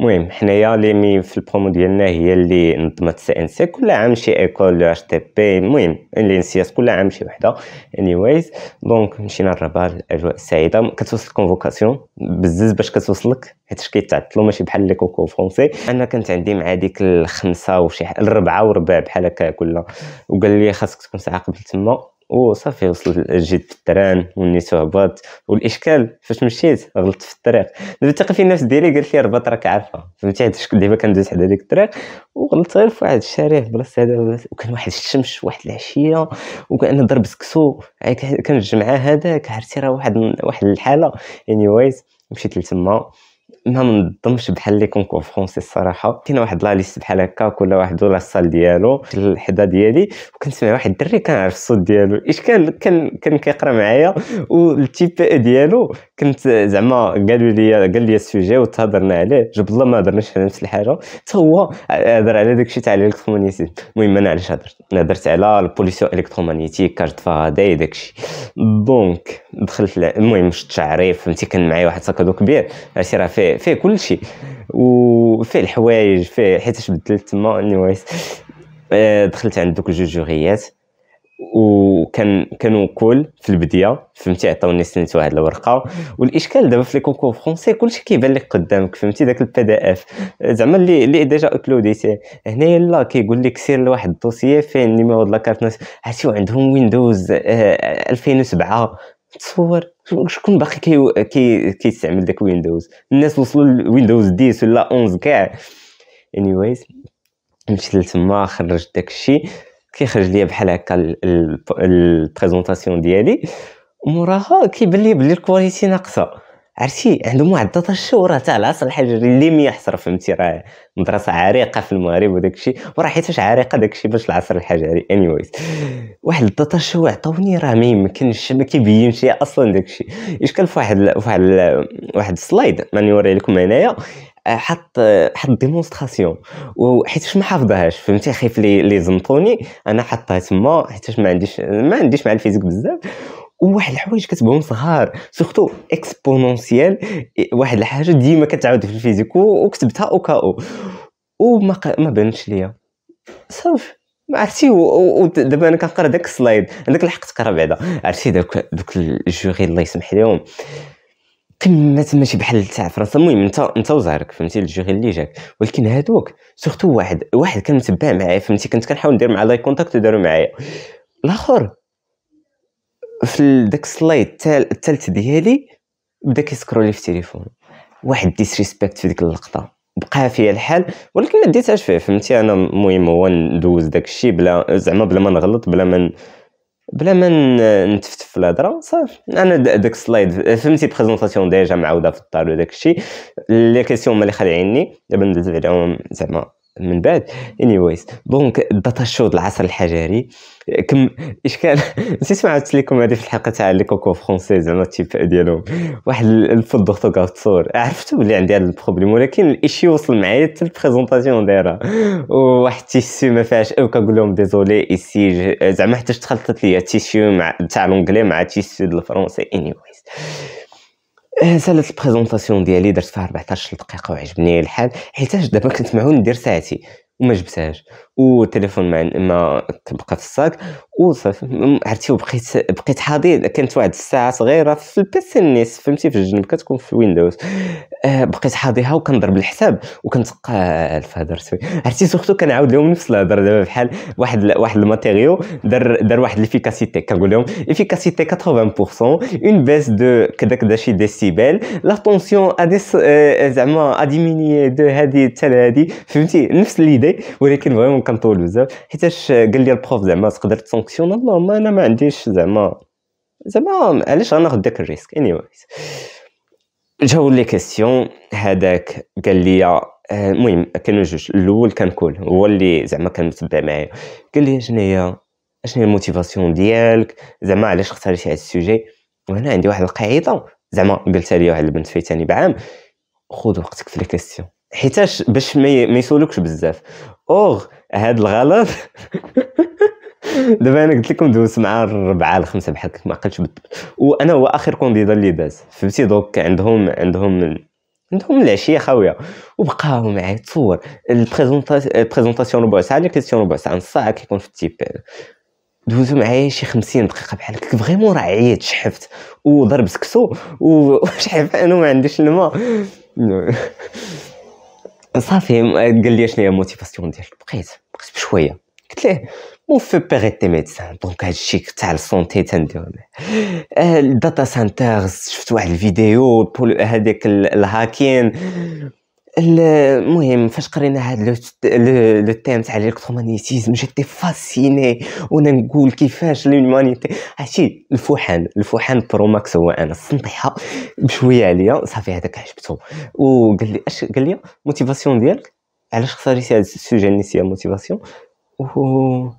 المهم حنايا ليمي في البرومو ديالنا هي اللي نظمت سي ان سي كل عام شي ايكول لو اش تي بي المهم الانسياس كل عام شي وحده اني وايز دونك مشينا للرباط الاجواء السعيده كتوصل الكونفوكاسيون بزز باش كتوصلك حيت كيتعطلوا ماشي بحال لي كوكو فرونسي انا كانت عندي مع ديك الخمسه وشي الربعه وربع بحال هكا كلها وقال لي خاصك تكون ساعه قبل تما وصافي وصلت جيت التران ونيت هبط والاشكال فاش مشيت غلطت في الطريق دابا الثقه في النفس ديالي قالت لي ربط راك عارفه فهمتي هاد الشكل ديما كندوز حدا ديك الطريق وغلطت غير في واحد الشارع بلاصه هذا وكان واحد الشمس واحد العشيه وكان ضرب سكسو يعني كان الجمعه هذاك عرفتي راه واحد واحد الحاله اني وايت مشيت لتما ما نعم، منظمش بحال لي كونكور فرونسي الصراحه كاين واحد لا ليست بحال هكا كل واحد ولا الصال ديالو في الحدا ديالي سمع واحد الدري كنعرف الصوت ديالو اش كان كان كان كيقرا معايا والتي بي ديالو كنت زعما قالوا لي قال لي السوجي وتهضرنا عليه جاب الله ما هضرناش على نفس الحاجه حتى هو هضر على داكشي تاع الالكترومغنيتيزم المهم انا علاش هضرت انا هضرت على البوليسيون الكترومغنيتيك كارت فاراداي داكشي دونك دخلت المهم شفت شعري فهمتي كان معايا واحد ساكادو كبير عرفتي راه فيه فيه فيه كل شيء وفيه الحوايج فيه حيت بدلت تما انيويز آه، دخلت عند دوك جوج وكان كانوا كل في البدايه فهمتي عطاوني سنت واحد الورقه والاشكال دابا في لي كونكور فرونسي كلشي كيبان لك قدامك فهمتي داك البي دي اف زعما اللي اللي ديجا ابلوديتيه هنايا لا كيقول لك سير لواحد الدوسيي فين النيميرو د لاكارت عرفتي عندهم ويندوز آه، آه، 2007 تصور شكون باقي كي كيستعمل داك ويندوز الناس وصلوا لويندوز 10 ولا 11 كاع انيويز مشيت لتما خرجت داك الشيء كيخرج ليا بحال هكا البريزونطاسيون ديالي وموراها كيبان لي بلي الكواليتي ناقصه عرفتي عندهم واحد 13 تاع العصر الحجري اللي ميحصر فهمتي راه مدرسه عريقه في المغرب وداك الشيء وراه حيتاش عريقه داك الشيء باش العصر الحجري اني وايز واحد 13 شو عطوني راه ما يمكنش ما كيبينش اصلا داك الشيء اش كان في واحد واحد واحد السلايد ماني نوري لكم هنايا آه، حط حط ديمونستراسيون وحيتاش ما حافظهاش فهمتي خايف لي لي زنطوني انا حطها تما حيتاش ما عنديش ما عنديش مع الفيزيك بزاف وواحد الحوايج كتبهم صغار سورتو اكسبونونسيال إيه، واحد الحاجه ديما كتعاود في الفيزيكو وكتبتها او كاو وما ق... ما بانش ليا صافي ما عرفتي ودابا انا كنقرا داك السلايد عندك الحق تقرا بعدا عرفتي دوك دوك الجوري الله يسمح لهم قمه ماشي بحال تاع فرنسا المهم انت انت وزهرك فهمتي الجوري اللي جاك ولكن هادوك سورتو واحد واحد متبع معايا فهمتي كنت كنحاول ندير معاه لاي كونتاكت داروا معايا الاخر في داك السلايد الثالث ديالي بدا كيسكرولي في التليفون واحد ديسريسبكت في ديك اللقطه بقى فيا الحال ولكن ما ديتهاش فيه فهمتي انا المهم هو ندوز داك الشيء بلا زعما بلا ما نغلط بلا ما بلا ما نتفتف في الهضره صافي انا داك السلايد فهمتي بريزونطاسيون ديجا معاوده في الدار وداك الشيء لي كيسيون ما اللي خالعيني دابا ندوز عليهم زعما من بعد اني ويز دونك الداتا شود العصر الحجري كم اشكال نسيت سمعت لكم هذه في الحلقه تاع لي كوكو فرونسي زعما التيب ديالهم واحد الفود دورتوغراف تصور عرفتو بلي عندي هذا البروبليم ولكن الاشي وصل معايا حتى البريزونطاسيون دايره وواحد التيسيو ما فيهاش او كنقول لهم ديزولي ايسي زعما حتى تخلطت ليا تيسيو مع تاع لونجلي مع تيسيو ديال الفرونسي ويز سالت البريزونطاسيون ديالي درت فيها 14 دقيقه وعجبني الحال حيتاش دابا كنت معون ندير ساعتي وما جبتهاش وتليفون مع ما تبقى في الساك وصافي عرفتي وبقيت بقيت حاضر كانت واحد الساعه صغيره في البيس النيس فهمتي في الجنب كتكون في ويندوز آه، بقيت حاضيها وكنضرب الحساب وكنتقال في هذا الرسمي عرفتي سوختو كنعاود لهم نفس الهضره دابا بحال واحد واحد الماتيريو دار دار واحد ليفيكاسيتي كنقول لهم افيكاسيتي 80% اون بيس دو كذا كذا شي ديسيبل لا طونسيون اديس زعما اديميني دو هادي تال هادي فهمتي نفس ليدي ولكن فريمون كنطول بزاف حيتاش قال لي البروف زعما تقدر تسانكسيون اللهم انا ما عنديش زعما زعما علاش غناخد داك الريسك اني anyway. جاو لي كيسيون هذاك قال لي آه، المهم كانوا جوج الاول كان كول هو اللي زعما كان متبع معايا قال لي شنو هي شنو هي الموتيفاسيون ديالك زعما علاش اختاريتي هذا السوجي وهنا عندي واحد القاعده زعما قلتها لي واحد البنت فيتاني بعام خذ وقتك في لي كيسيون حيتاش باش ما يسولوكش بزاف اوغ هاد الغلط دابا انا قلت لكم دوزت مع الربعه الخمسه بحال ما عقلتش وانا هو اخر كونديدا اللي داز فهمتي دوك عندهم عندهم عندهم العشيه خاويه وبقاو معايا تصور البريزونطاسيون ربع ساعه لا كيسيون ربع ساعه نص ساعه كيكون في التيب دوزو معايا شي 50 دقيقه بحال هكاك فغيمون راه عييت شحفت وضرب سكسو وشحف انا ما عنديش الماء صافي قال لي شنو هي الموتيفاسيون ديالك بقيت بقيت بشويه قلت ليه مون في بيغي تي ميدسان دونك هادشي تاع السونتي تنديرو الداتا سانترز شفت واحد الفيديو هذاك الهاكين المهم فاش قرينا هاد لو تيم تاع الالكترومغنيتيزم جيتي فاسيني وانا نقول كيفاش لومانيتي هادشي الفوحان الفوحان برو ماكس هو انا صنطيحه بشويه عليا صافي هذاك عجبته وقال لي اش قال لي موتيفاسيون ديالك علاش خسرتي هاد السوجي النسيه موتيفاسيون و اه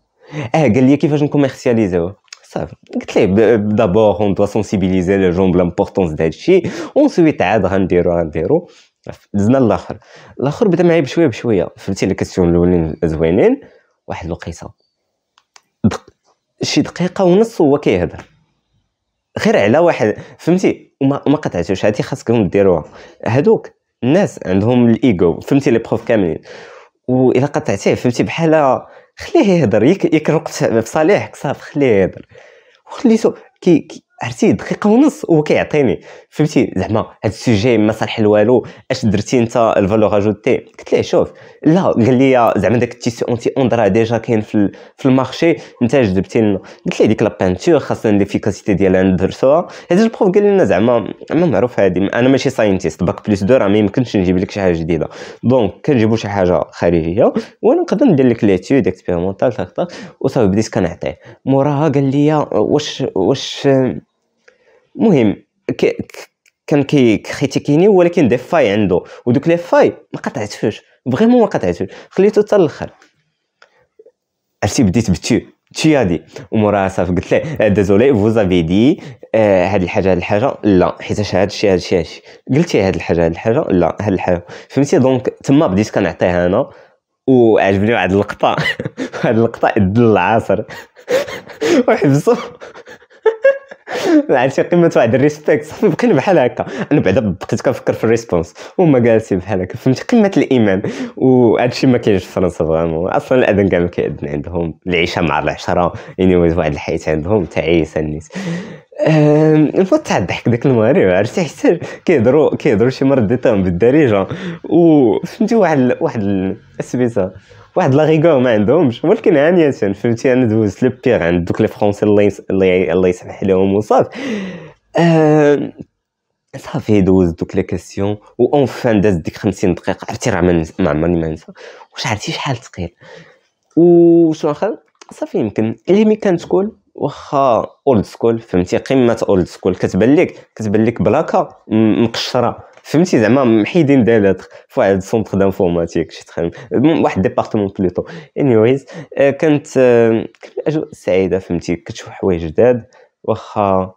قال لي كيفاش نكوميرسياليزيوه صافي قلت ليه دابور اون دو سونسيبيليزي لي جون بلامبورطونس دهادشي اون سويت عاد غنديرو غنديرو دزنا الاخر الاخر بدا معايا بشويه بشويه فهمتي لي كيسيون الاولين زوينين واحد الوقيته دق... شي دقيقه ونص هو كيهضر غير على واحد فهمتي وما, وما قطعتوش هادي خاصكم ديروها هادوك الناس عندهم الايجو فهمتي لي بروف كاملين واذا قطعتيه فهمتي بحال خليه يهضر ياك في صالحك صافي خليه يهضر وخليتو كي, كي عرفتي دقيقه ونص هو كيعطيني فهمتي زعما هاد السوجي ما صالح والو اش درتي انت الفالور اجوتي قلت ليه شوف لا قال لي زعما داك التيسي اونتي اوند راه ديجا كاين في, في المارشي انت جبتي لنا قلت ليه ديك لا بانتور خاصنا ليفيكاسيتي ديالها ندرسوها هاد البروف قال لنا زعما ما معروف هادي انا ماشي ساينتيست باك بليس دو راه ما يمكنش نجيب لك شي حاجه جديده دونك كنجيبو شي حاجه خارجيه وانا نقدر ندير لك ليتيود اكسبيرمونتال تاك تاك وصافي بديت كنعطيه موراها قال لي واش واش المهم كان كريتيكيني ولكن دي فاي عنده ودوك لي فاي ما قطعتهوش فريمون ما قطعتهوش خليته حتى الاخر عرفتي بديت بتي هادي ومراه صافي قلت له آه، ديزولي فوز افي دي هاد الحاجه هاد الحاجه لا حيت هاد الشيء هاد الشيء هاد الشيء قلتي هاد الحاجه هاد الحاجه لا هاد الحاجه فهمتي دونك تما بديت كنعطيها انا وعجبني واحد اللقطه واحد اللقطه اد العصر وحبسو عرفتي يعني عرفتش قمه واحد الريسبكت صافي بقينا بحال هكا انا بعدا بقيت كنفكر في الريسبونس وهما جالسين بحال هكا فهمتي قمه الايمان وهذا الشيء ما كاينش في فرنسا فريمون اصلا الاذان كامل كيأذن عندهم العشاء مع العشره يعني واحد الحياه عندهم تعيسه الناس المفروض تاع الضحك ذاك المغرب عرفتي حتى كيهضروا كيهضروا شي مره ديتهم بالدارجه وفهمتي واحد واحد السبيسه واحد لا ريغور ما عندهمش ولكن هانية فهمتي انا دوزت لو بيغ عند دوك لي فرونسي الله يس... الله يسمح لهم وصافي أه... صافي دوز دوك لي كيسيون و اون فان داز ديك 50 دقيقه عرفتي راه ما عمرني ما ننسى واش عرفتي شحال ثقيل وشنو اخر صافي يمكن اللي مي كانت كول واخا اولد سكول فهمتي قمه اولد سكول كتبان لك كتبان لك بلاكه مقشره فهمتي زعما محيدين دي دالات فواحد سونتر دانفورماتيك شي تخيل واحد ديبارتمون بلوتو انيويز كانت آه، الاجواء سعيده فهمتي كتشوف حوايج جداد واخا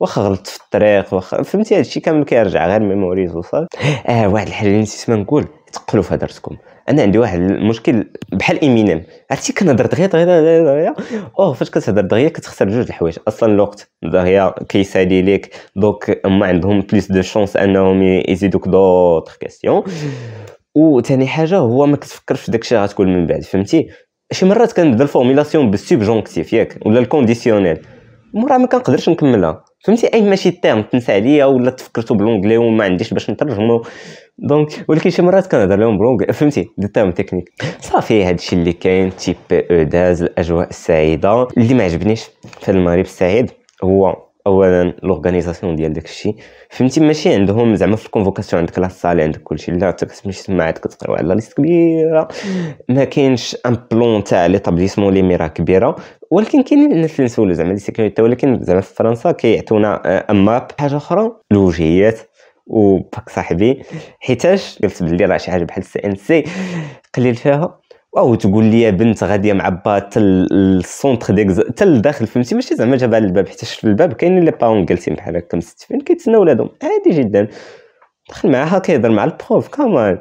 واخا غلطت في الطريق واخا فهمتي هادشي كامل كيرجع غير ميموريز وصافي اه واحد الحاجه اللي نسيت ما نقول تقلوا في هدرتكم انا عندي واحد المشكل بحال امينيم عرفتي كنهضر دغيا دغيا دغيا اوه فاش كتهضر دغيا كتخسر جوج الحوايج اصلا الوقت دغيا كيسالي ليك دوك هما عندهم بليس دو شونس انهم يزيدوك دوطخ كاستيون وثاني حاجه هو ما كتفكرش في داكشي غتقول من بعد فهمتي شي مرات كنبدا الفورميلاسيون بالسوبجونكتيف ياك ولا الكونديسيونيل مورا ما كنقدرش نكملها فهمتي اي ماشي تيرم تنسى عليا ولا تفكرتو بالونجلي وما عنديش باش نترجمو دونك ولكن شي مرات كنهضر لهم بالونجلي فهمتي دي تيرم تكنيك صافي هادشي اللي كاين تيب او داز الاجواء السعيده اللي ما عجبنيش في المغرب السعيد هو اولا لورغانيزاسيون ديال داكشي فهمتي ماشي عندهم زعما في الكونفوكاسيون عندك لا صال عندك كلشي لا انت كتمشي تما عاد كتقراو على ليست كبيره ما كاينش ان بلون تاع لي طابليسمون لي ميرا كبيره ولكن كاينين الناس اللي نسولو زعما لي سيكوريتي ولكن زعما في فرنسا كيعطونا ماب حاجه اخرى الوجهيات وباك صاحبي حيتاش قلت بلي راه شي حاجه بحال السي ان سي قليل فيها واو تقول لي بنت غاديه معباه حتى السونتر ديكز حتى لداخل فهمتي ماشي زعما جابها الباب حيت في الباب كاينين لي باون جالسين بحال هكا مستفين كيتسناو ولادهم عادي جدا دخل معاها كيهضر مع البروف كمان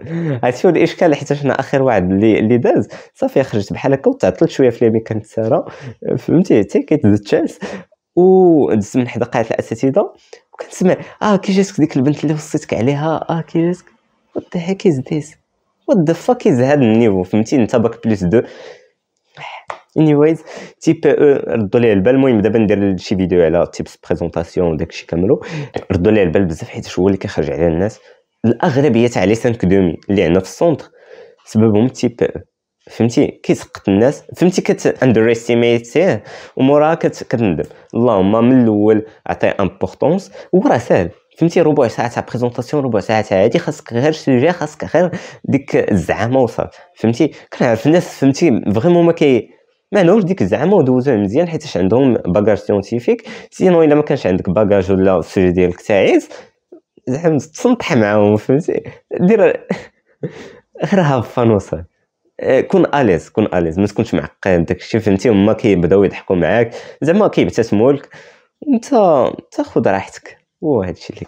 هو الاشكال حيت حنا اخر واحد اللي اللي داز صافي خرجت بحال هكا وتعطلت شويه في اليمين كانت ساره فهمتي حتى كيتهز التشاس ودزت من حدا قاعه الاساتذه وكنسمع اه كي جاتك ديك البنت اللي وصيتك عليها اه كي جاتك وات ذا هيك از ذيس وات ذا فاك از هاد النيفو فهمتي انت باك بليس دو اني وايز بي او ردوا ليه البال المهم دابا ندير شي فيديو على تيبس بريزونطاسيون الشيء كاملو ردوا ليه البال بزاف حيت هو اللي كيخرج عليه الناس الاغلبيه تاع لي 5 دومي اللي عندنا في السونتر سببهم بي او فهمتي كيسقط الناس فهمتي كت اندر استيميت وموراها كتندم اللهم من الاول عطيه امبورطونس وراه ساهل فهمتي ربع ساعه تاع بريزونطاسيون ربع ساعه تاع هادي خاصك غير سوجي خاصك غير ديك الزعامه وصافي فهمتي كنعرف الناس فهمتي فريمون ما كي ما لهمش ديك الزعامه ودوزوها مزيان حيتاش عندهم باجاج سيونتيفيك سينو الا ما كانش عندك باجاج ولا السوجي ديالك تعيس زعما تصنطح معاهم فهمتي دير غير هاف فان وصل آه، كون اليز كون اليز ما تكونش معقد داكشي فهمتي هما كيبداو يضحكوا معاك زعما كيبتسموا لك انت تاخذ راحتك هو هادشي اللي